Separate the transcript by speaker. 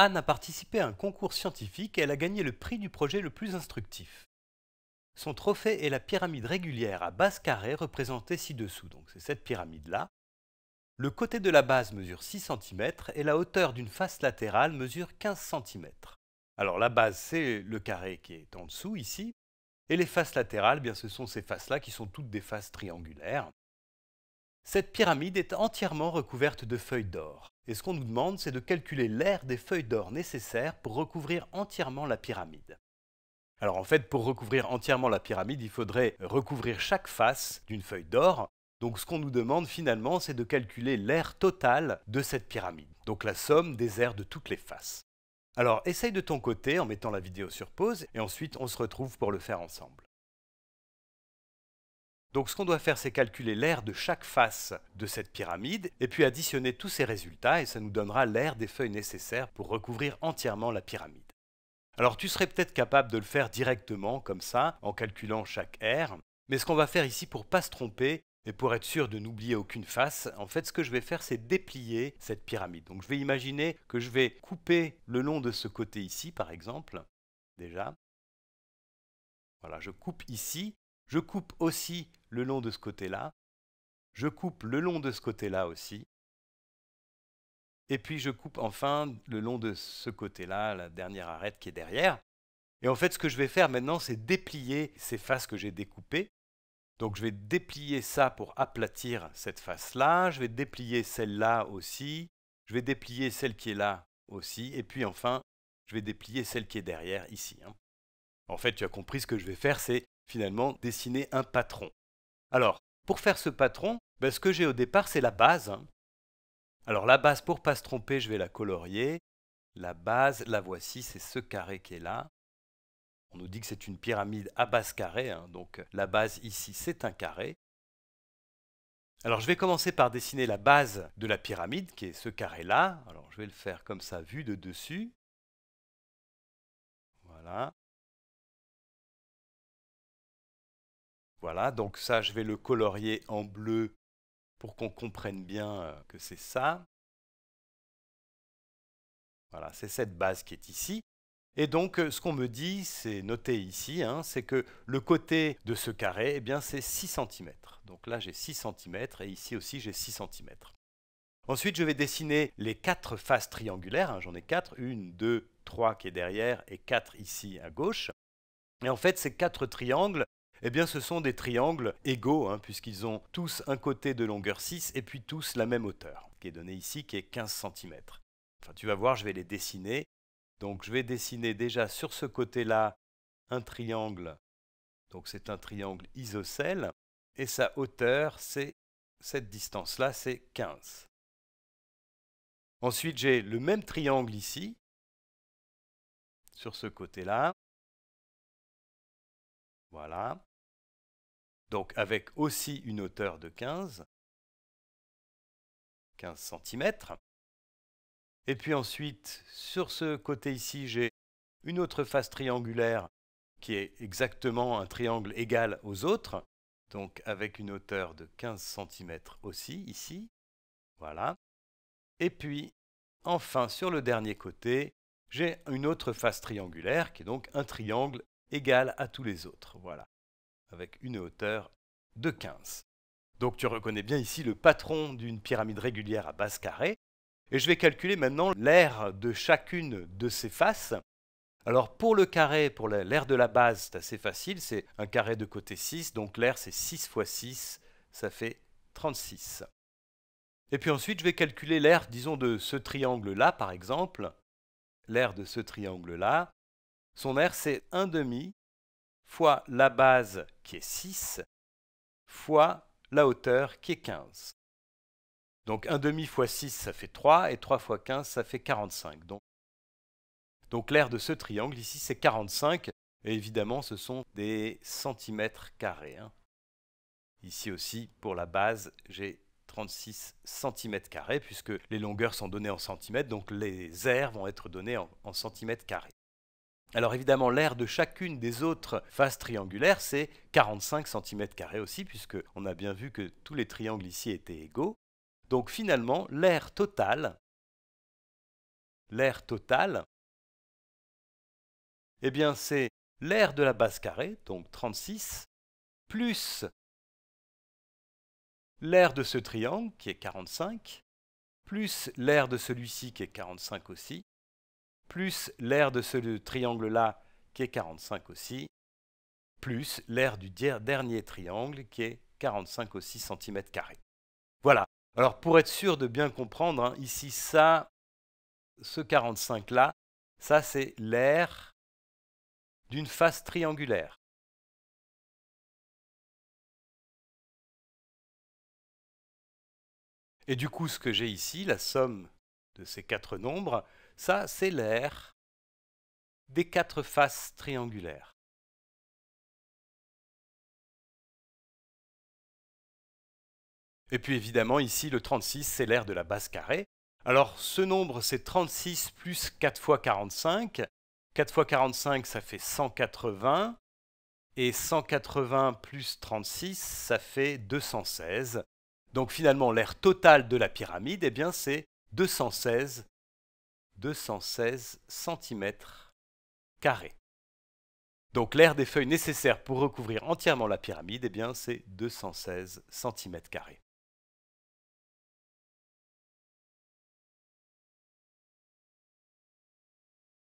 Speaker 1: Anne a participé à un concours scientifique et elle a gagné le prix du projet le plus instructif. Son trophée est la pyramide régulière à base carrée représentée ci-dessous, donc c'est cette pyramide-là. Le côté de la base mesure 6 cm et la hauteur d'une face latérale mesure 15 cm. Alors la base, c'est le carré qui est en dessous ici, et les faces latérales, eh bien ce sont ces faces-là qui sont toutes des faces triangulaires. Cette pyramide est entièrement recouverte de feuilles d'or. Et ce qu'on nous demande, c'est de calculer l'aire des feuilles d'or nécessaires pour recouvrir entièrement la pyramide. Alors en fait, pour recouvrir entièrement la pyramide, il faudrait recouvrir chaque face d'une feuille d'or. Donc ce qu'on nous demande finalement, c'est de calculer l'aire totale de cette pyramide, donc la somme des aires de toutes les faces. Alors essaye de ton côté en mettant la vidéo sur pause et ensuite on se retrouve pour le faire ensemble. Donc ce qu'on doit faire, c'est calculer l'aire de chaque face de cette pyramide, et puis additionner tous ces résultats, et ça nous donnera l'aire des feuilles nécessaires pour recouvrir entièrement la pyramide. Alors tu serais peut-être capable de le faire directement, comme ça, en calculant chaque aire, mais ce qu'on va faire ici pour ne pas se tromper, et pour être sûr de n'oublier aucune face, en fait ce que je vais faire c'est déplier cette pyramide. Donc je vais imaginer que je vais couper le long de ce côté ici par exemple, déjà. Voilà, je coupe ici, je coupe aussi le long de ce côté-là. Je coupe le long de ce côté-là aussi. Et puis je coupe enfin le long de ce côté-là, la dernière arête qui est derrière. Et en fait, ce que je vais faire maintenant, c'est déplier ces faces que j'ai découpées. Donc je vais déplier ça pour aplatir cette face-là. Je vais déplier celle-là aussi. Je vais déplier celle qui est là aussi. Et puis enfin, je vais déplier celle qui est derrière ici. Hein. En fait, tu as compris ce que je vais faire, c'est finalement dessiner un patron. Alors, pour faire ce patron, ben, ce que j'ai au départ, c'est la base. Alors la base, pour pas se tromper, je vais la colorier. La base, la voici, c'est ce carré qui est là. On nous dit que c'est une pyramide à base carrée, hein, donc la base ici, c'est un carré. Alors je vais commencer par dessiner la base de la pyramide,
Speaker 2: qui est ce carré-là. Alors je vais le faire comme ça, vu de dessus. Voilà. Voilà, donc ça, je vais le colorier en bleu pour qu'on comprenne bien euh, que c'est ça.
Speaker 1: Voilà, c'est cette base qui est ici. Et donc, euh, ce qu'on me dit, c'est noté ici, hein, c'est que le côté de ce carré, eh bien, c'est 6 cm. Donc là, j'ai 6 cm et ici aussi, j'ai 6 cm. Ensuite, je vais dessiner les quatre faces triangulaires. Hein, j'en ai quatre, une, deux, trois qui est derrière et quatre ici à gauche. Et en fait, ces quatre triangles, eh bien, ce sont des triangles égaux, hein, puisqu'ils ont tous un côté de longueur 6 et puis tous la même hauteur, qui est donnée ici, qui est 15 cm. Enfin, tu vas voir, je vais les dessiner. Donc, je vais dessiner déjà sur ce côté-là un triangle. Donc, c'est un triangle isocèle,
Speaker 2: et sa hauteur, c'est cette distance-là, c'est 15. Ensuite, j'ai le même triangle ici, sur ce côté-là. Voilà donc avec aussi une hauteur de 15, 15 cm.
Speaker 1: Et puis ensuite, sur ce côté ici, j'ai une autre face triangulaire qui est exactement un triangle égal aux autres, donc avec une hauteur de 15 cm aussi, ici. Voilà. Et puis, enfin, sur le dernier côté, j'ai une autre face triangulaire qui est donc un triangle égal à tous les autres. Voilà avec une hauteur de 15. Donc tu reconnais bien ici le patron d'une pyramide régulière à base carrée. Et je vais calculer maintenant l'aire de chacune de ces faces. Alors pour le carré, pour l'aire de la base, c'est assez facile, c'est un carré de côté 6, donc l'aire c'est 6 fois 6, ça fait 36. Et puis ensuite, je vais calculer l'aire, disons, de ce triangle-là, par exemple. L'aire de ce triangle-là, son aire c'est 1 demi fois la base qui est 6, fois la hauteur qui est 15. Donc 1 demi fois 6, ça fait 3, et 3 fois 15, ça fait 45. Donc, donc l'aire de ce triangle ici, c'est 45, et évidemment, ce sont des centimètres carrés. Hein. Ici aussi, pour la base, j'ai 36 cm carrés, puisque les longueurs sont données en centimètres, donc les aires vont être données en, en centimètres carrés. Alors évidemment, l'aire de chacune des autres faces triangulaires, c'est 45 cm aussi, puisque on a bien vu que tous les triangles ici étaient égaux. Donc finalement, l'aire
Speaker 2: totale, l'aire totale, eh bien c'est l'aire de la base carrée, donc 36, plus
Speaker 1: l'aire de ce triangle qui est 45, plus l'aire de celui-ci qui est 45 aussi, plus l'aire de ce triangle-là, qui est 45 aussi, plus l'aire du dernier triangle, qui est 45 aussi cm. Voilà. Alors pour être sûr de bien comprendre, hein,
Speaker 2: ici ça, ce 45-là, ça c'est l'aire d'une face triangulaire. Et du coup, ce que j'ai ici, la somme de ces quatre nombres, ça, c'est l'air des quatre faces triangulaires. Et puis évidemment, ici, le 36, c'est l'air de la base carrée.
Speaker 1: Alors, ce nombre, c'est 36 plus 4 fois 45. 4 fois 45, ça fait 180. Et 180 plus 36, ça fait 216. Donc finalement, l'air totale de la pyramide, eh bien, c'est 216 216 cm Donc l'aire des feuilles nécessaire pour recouvrir entièrement la pyramide, eh bien c'est
Speaker 2: 216 cm